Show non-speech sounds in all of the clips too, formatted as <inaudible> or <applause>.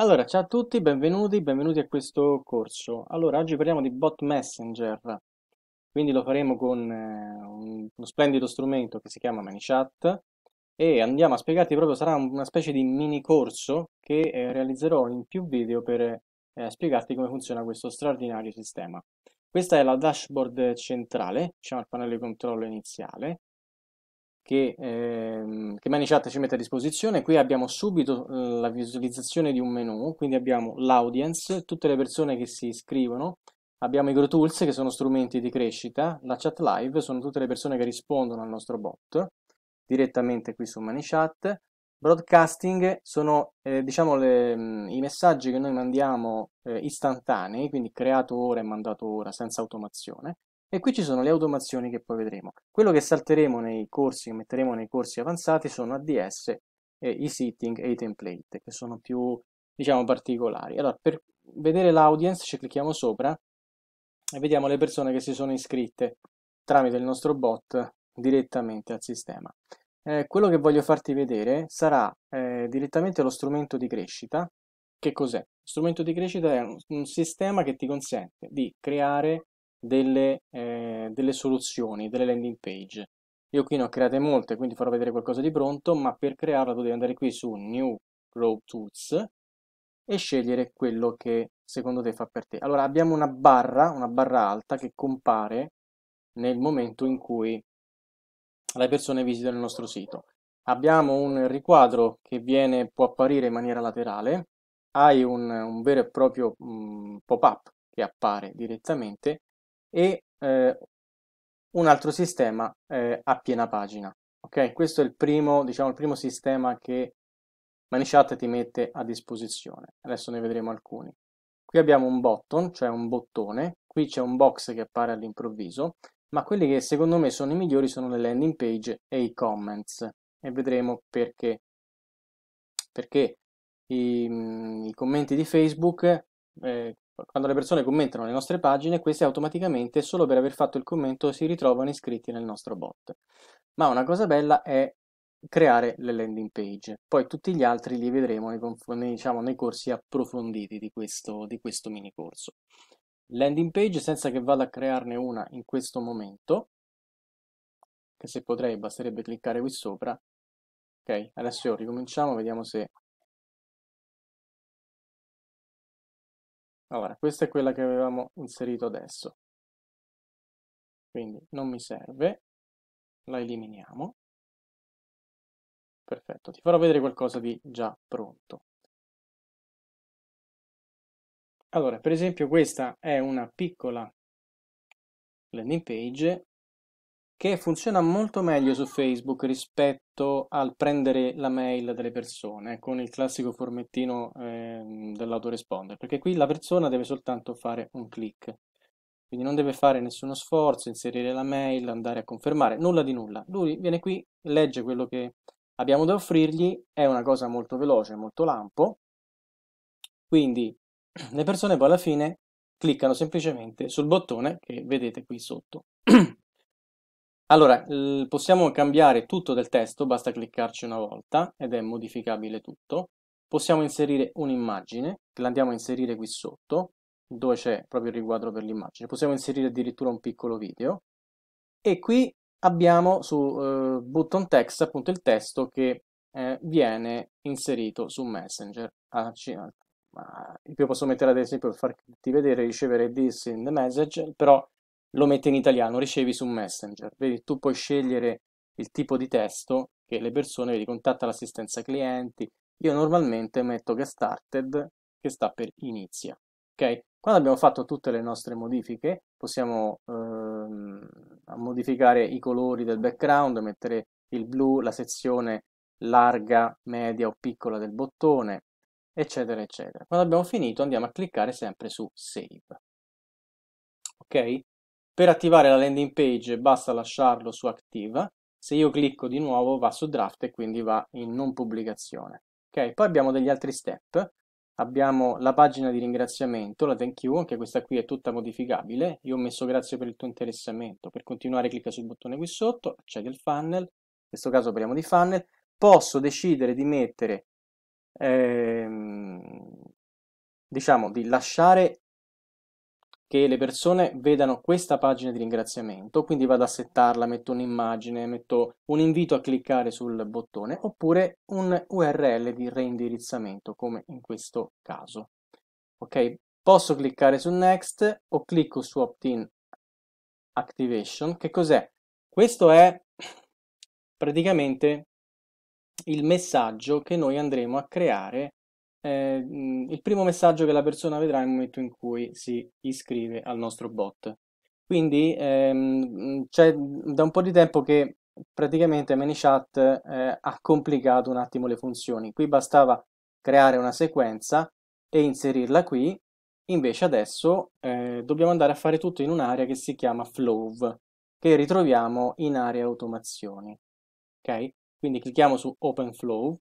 Allora, ciao a tutti, benvenuti, benvenuti a questo corso. Allora, oggi parliamo di Bot Messenger, quindi lo faremo con eh, un- uno splendido strumento che si chiama ManyChat e andiamo a spiegarti proprio, sarà una specie di mini corso che eh, realizzerò in più video per eh, spiegarti come funziona questo straordinario sistema. Questa è la dashboard centrale, diciamo il pannello di controllo iniziale, che, ehm, che ManyChat ci mette a disposizione. Qui abbiamo subito eh, la visualizzazione di un menu, quindi abbiamo l'audience, tutte le persone che si iscrivono, abbiamo i Grow che sono strumenti di crescita, la chat live sono tutte le persone che rispondono al nostro bot direttamente qui su ManyChat, broadcasting sono eh, diciamo le, mm, i messaggi che noi mandiamo eh, istantanei, quindi creato ora e mandato ora senza automazione e qui ci sono le automazioni che poi vedremo. Quello che salteremo nei corsi, che metteremo nei corsi avanzati sono ADS, eh, i setting e i template, che sono più, diciamo, particolari. Allora, per vedere l'audience ci clicchiamo sopra e vediamo le persone che si sono iscritte tramite il nostro bot direttamente al sistema. Eh, quello che voglio farti vedere sarà eh, direttamente lo strumento di crescita. Che cos'è? strumento di crescita è un, un sistema che ti consente di creare delle, eh, delle soluzioni, delle landing page. Io qui ne ho create molte, quindi farò vedere qualcosa di pronto, ma per crearla tu devi andare qui su New Grow Tools e scegliere quello che secondo te fa per te. Allora abbiamo una barra, una barra alta che compare nel momento in cui le persone visitano il nostro sito. Abbiamo un riquadro che viene, può apparire in maniera laterale, hai un, un vero e proprio mm, pop-up che appare direttamente e eh, un altro sistema eh, a piena pagina. Ok, questo è il primo, diciamo, il primo sistema che ManiChat ti mette a disposizione. Adesso ne vedremo alcuni. Qui abbiamo un button, cioè un bottone, qui c'è un box che appare all'improvviso, ma quelli che secondo me sono i migliori sono le landing page e i comments e vedremo perché. Perché i, mm, i commenti di Facebook eh, quando le persone commentano le nostre pagine, queste automaticamente, solo per aver fatto il commento, si ritrovano iscritti nel nostro bot. Ma una cosa bella è creare le landing page. Poi tutti gli altri li vedremo nei, nei, diciamo, nei corsi approfonditi di questo, di questo mini corso. Landing page senza che vada a crearne una in questo momento, che se potrei basterebbe cliccare qui sopra. Ok, adesso ricominciamo, vediamo se Allora, questa è quella che avevamo inserito adesso. Quindi non mi serve, la eliminiamo. Perfetto, ti farò vedere qualcosa di già pronto. Allora, per esempio questa è una piccola landing page che funziona molto meglio su Facebook rispetto al prendere la mail delle persone con il classico formettino eh, dell'autoresponder, perché qui la persona deve soltanto fare un clic. Quindi non deve fare nessuno sforzo, inserire la mail, andare a confermare, nulla di nulla. Lui viene qui, legge quello che abbiamo da offrirgli, è una cosa molto veloce, molto lampo. Quindi <clears throat> le persone poi alla fine cliccano semplicemente sul bottone che vedete qui sotto. <clears throat> Allora, possiamo cambiare tutto del testo, basta cliccarci una volta ed è modificabile tutto. Possiamo inserire un'immagine, che andiamo a inserire qui sotto, dove c'è proprio il riquadro per l'immagine. Possiamo inserire addirittura un piccolo video. E qui abbiamo su uh, button text appunto il testo che eh, viene inserito su Messenger. Ah, io posso mettere ad esempio per farti vedere ricevere this in the message, però lo mette in italiano, ricevi su Messenger. Vedi, tu puoi scegliere il tipo di testo che le persone, vedi, contatta l'assistenza clienti. Io normalmente metto che started, che sta per inizia. Ok? Quando abbiamo fatto tutte le nostre modifiche, possiamo ehm, modificare i colori del background, mettere il blu, la sezione larga, media o piccola del bottone, eccetera, eccetera. Quando abbiamo finito andiamo a cliccare sempre su Save. Ok? Per attivare la landing page basta lasciarlo su Activa, se io clicco di nuovo va su Draft e quindi va in non pubblicazione. Okay, poi abbiamo degli altri step, abbiamo la pagina di ringraziamento, la thank you, anche questa qui è tutta modificabile, io ho messo grazie per il tuo interessamento, per continuare clicca sul bottone qui sotto, accedi al funnel, in questo caso parliamo di funnel, posso decidere di mettere, ehm, diciamo, di lasciare che le persone vedano questa pagina di ringraziamento, quindi vado a settarla, metto un'immagine, metto un invito a cliccare sul bottone oppure un URL di reindirizzamento come in questo caso. Ok, posso cliccare su next o clicco su opt-in activation. Che cos'è? Questo è praticamente il messaggio che noi andremo a creare eh, il primo messaggio che la persona vedrà è il momento in cui si iscrive al nostro bot. Quindi ehm, c'è da un po' di tempo che praticamente ManyChat eh, ha complicato un attimo le funzioni. Qui bastava creare una sequenza e inserirla qui, invece adesso eh, dobbiamo andare a fare tutto in un'area che si chiama Flow, che ritroviamo in area automazioni. Okay? Quindi clicchiamo su Open Flow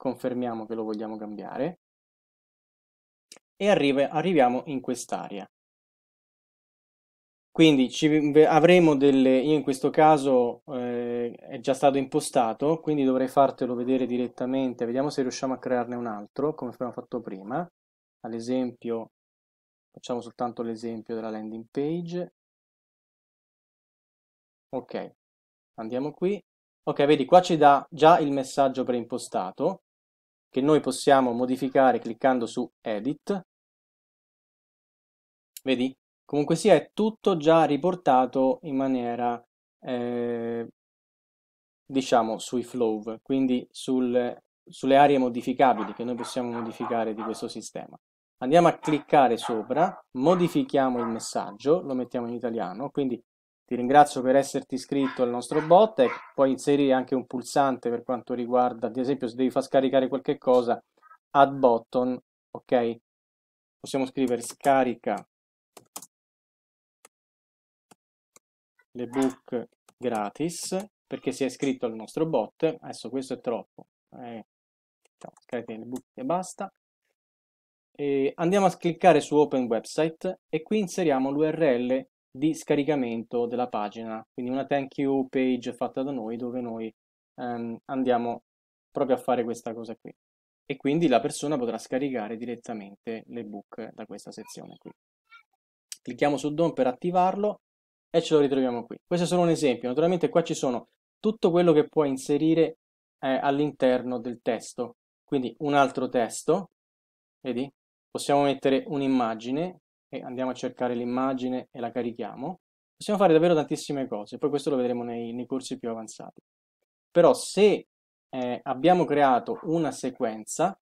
confermiamo che lo vogliamo cambiare e arriva, arriviamo in quest'area. Quindi ci, avremo delle, io in questo caso eh, è già stato impostato, quindi dovrei fartelo vedere direttamente, vediamo se riusciamo a crearne un altro, come abbiamo fatto prima, ad esempio, facciamo soltanto l'esempio della landing page, ok, andiamo qui, ok, vedi qua ci dà già il messaggio preimpostato, che noi possiamo modificare cliccando su Edit. Vedi? Comunque sia è tutto già riportato in maniera, eh, diciamo, sui flow, quindi sul, sulle aree modificabili che noi possiamo modificare di questo sistema. Andiamo a cliccare sopra, modifichiamo il messaggio, lo mettiamo in italiano, quindi ti ringrazio per esserti iscritto al nostro bot e puoi inserire anche un pulsante per quanto riguarda, ad esempio, se devi far scaricare qualche cosa, add button, ok? Possiamo scrivere scarica le book gratis perché si è iscritto al nostro bot. Adesso questo è troppo. Eh, diciamo, scaricare le book e basta. E andiamo a cliccare su Open Website e qui inseriamo l'URL di scaricamento della pagina, quindi una thank you page fatta da noi dove noi ehm, andiamo proprio a fare questa cosa qui e quindi la persona potrà scaricare direttamente l'ebook da questa sezione qui. Clicchiamo su Don per attivarlo e ce lo ritroviamo qui. Questo è solo un esempio, naturalmente qua ci sono tutto quello che puoi inserire eh, all'interno del testo, quindi un altro testo, vedi? Possiamo mettere un'immagine, e andiamo a cercare l'immagine e la carichiamo, possiamo fare davvero tantissime cose, poi questo lo vedremo nei, nei corsi più avanzati. Però se eh, abbiamo creato una sequenza,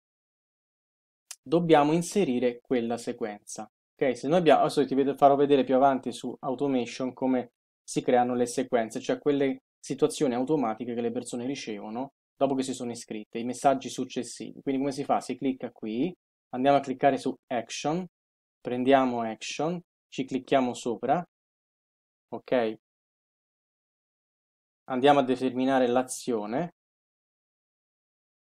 dobbiamo inserire quella sequenza. Ok, se noi abbiamo, adesso ti farò vedere più avanti su automation come si creano le sequenze, cioè quelle situazioni automatiche che le persone ricevono dopo che si sono iscritte, i messaggi successivi. Quindi come si fa? Si clicca qui, andiamo a cliccare su action, prendiamo action, ci clicchiamo sopra, ok? Andiamo a determinare l'azione,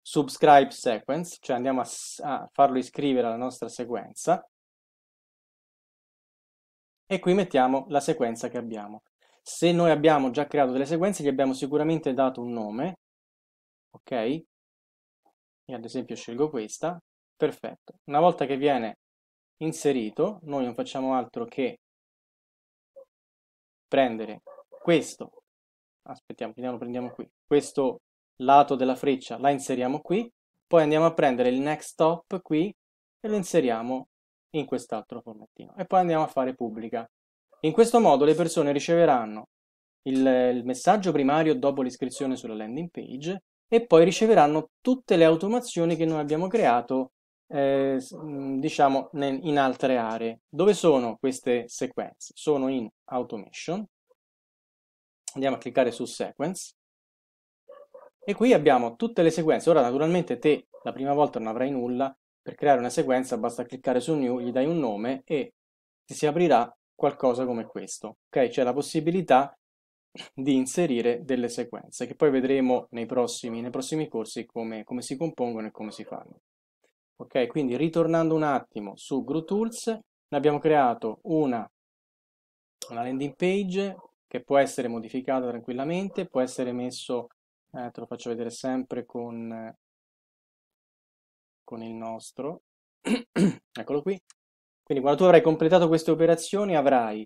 subscribe sequence, cioè andiamo a, a farlo iscrivere alla nostra sequenza, e qui mettiamo la sequenza che abbiamo. Se noi abbiamo già creato delle sequenze, gli abbiamo sicuramente dato un nome, ok? Io ad esempio scelgo questa, perfetto. Una volta che viene inserito, noi non facciamo altro che prendere questo, aspettiamo, lo prendiamo qui, questo lato della freccia la inseriamo qui, poi andiamo a prendere il next stop qui e lo inseriamo in quest'altro formattino e poi andiamo a fare pubblica. In questo modo le persone riceveranno il, il messaggio primario dopo l'iscrizione sulla landing page e poi riceveranno tutte le automazioni che noi abbiamo creato eh, mm, diciamo in altre aree. Dove sono queste sequenze? Sono in automation. Andiamo a cliccare su sequence. E qui abbiamo tutte le sequenze. Ora naturalmente te la prima volta non avrai nulla. Per creare una sequenza basta cliccare su new, gli dai un nome e ti si aprirà qualcosa come questo. Ok, c'è la possibilità di inserire delle sequenze che poi vedremo nei prossimi, nei prossimi corsi come, come si compongono e come si fanno. Ok, quindi ritornando un attimo su GrooTools, ne abbiamo creato una, una landing page che può essere modificata tranquillamente, può essere messo, eh, te lo faccio vedere sempre con, con il nostro, <clears throat> eccolo qui. Quindi quando tu avrai completato queste operazioni avrai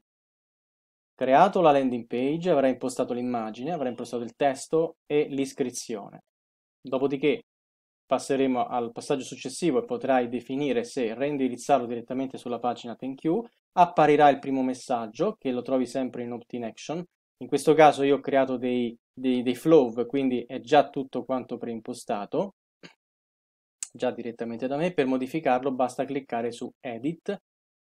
creato la landing page, avrai impostato l'immagine, avrai impostato il testo e l'iscrizione. Dopodiché passeremo al passaggio successivo e potrai definire se reindirizzarlo direttamente sulla pagina You. apparirà il primo messaggio che lo trovi sempre in opt-in action. In questo caso io ho creato dei, dei, dei flow, quindi è già tutto quanto preimpostato, già direttamente da me. Per modificarlo basta cliccare su Edit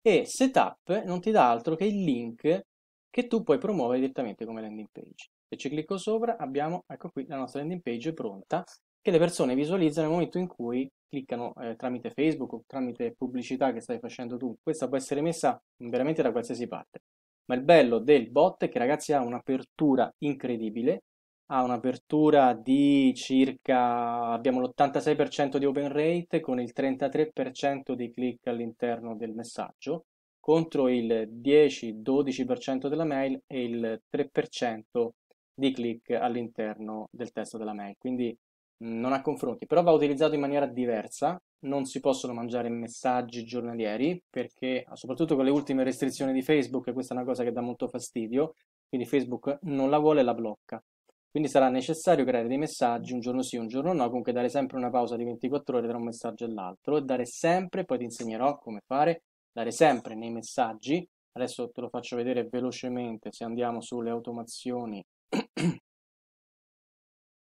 e Setup non ti dà altro che il link che tu puoi promuovere direttamente come landing page. Se ci clicco sopra abbiamo, ecco qui, la nostra landing page pronta che le persone visualizzano nel momento in cui cliccano eh, tramite Facebook o tramite pubblicità che stai facendo tu. Questa può essere messa veramente da qualsiasi parte. Ma il bello del bot è che ragazzi ha un'apertura incredibile, ha un'apertura di circa, abbiamo l'86% di open rate con il 33% di click all'interno del messaggio, contro il 10-12% della mail e il 3% di click all'interno del testo della mail. Quindi non ha confronti, però va utilizzato in maniera diversa. Non si possono mangiare messaggi giornalieri perché, soprattutto con le ultime restrizioni di Facebook, questa è una cosa che dà molto fastidio. Quindi Facebook non la vuole e la blocca. Quindi sarà necessario creare dei messaggi un giorno sì, un giorno no, comunque dare sempre una pausa di 24 ore tra un messaggio e l'altro e dare sempre, poi ti insegnerò come fare, dare sempre nei messaggi, adesso te lo faccio vedere velocemente se andiamo sulle automazioni <clears throat>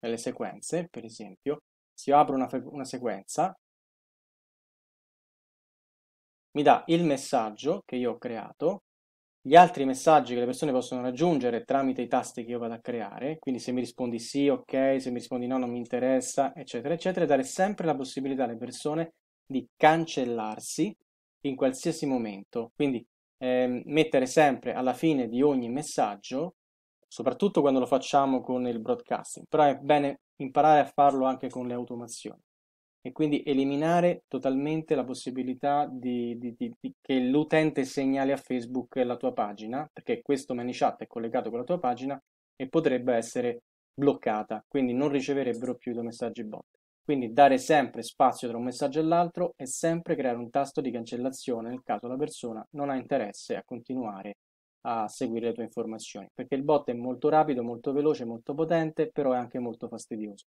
nelle sequenze, per esempio, se io apro una, una sequenza, mi dà il messaggio che io ho creato, gli altri messaggi che le persone possono raggiungere tramite i tasti che io vado a creare, quindi se mi rispondi sì, ok, se mi rispondi no, non mi interessa, eccetera, eccetera, dare sempre la possibilità alle persone di cancellarsi in qualsiasi momento. Quindi eh, mettere sempre alla fine di ogni messaggio soprattutto quando lo facciamo con il broadcasting, però è bene imparare a farlo anche con le automazioni e quindi eliminare totalmente la possibilità di, di, di, che l'utente segnali a Facebook la tua pagina, perché questo ManyChat è collegato con la tua pagina e potrebbe essere bloccata, quindi non riceverebbero più i tuoi messaggi bot. Quindi dare sempre spazio tra un messaggio e l'altro e sempre creare un tasto di cancellazione nel caso la persona non ha interesse a continuare a seguire le tue informazioni, perché il bot è molto rapido, molto veloce, molto potente, però è anche molto fastidioso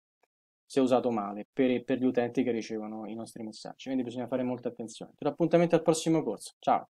se usato male per, per gli utenti che ricevono i nostri messaggi. Quindi bisogna fare molta attenzione. Ti do appuntamento al prossimo corso. Ciao!